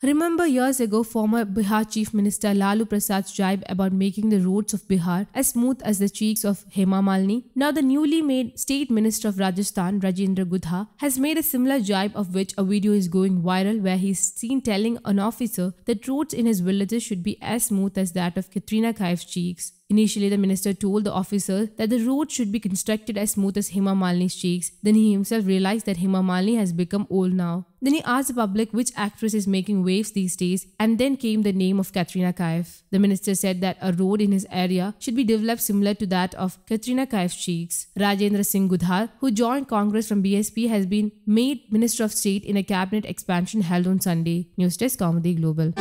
Remember years ago, former Bihar Chief Minister Lalu Prasad jibed about making the roads of Bihar as smooth as the cheeks of Hema Malini. Now, the newly made State Minister of Rajasthan, Rajendra Gudha, has made a similar jibe of which a video is going viral where he is seen telling an officer that roads in his villages should be as smooth as that of Katrina Kaif's cheeks. Initially, the minister told the officer that the road should be constructed as smooth as Hema Malini's cheeks. Then he himself realized that Hema Malini has become old now. Then he asked the public which actress is making waves these days, and then came the name of Katrina Kaif. The minister said that a road in his area should be developed similar to that of Katrina Kaif's cheeks. Rajendra Singh Gudhar, who joined Congress from BSP, has been made Minister of State in a cabinet expansion held on Sunday. News Desk Comedy Global.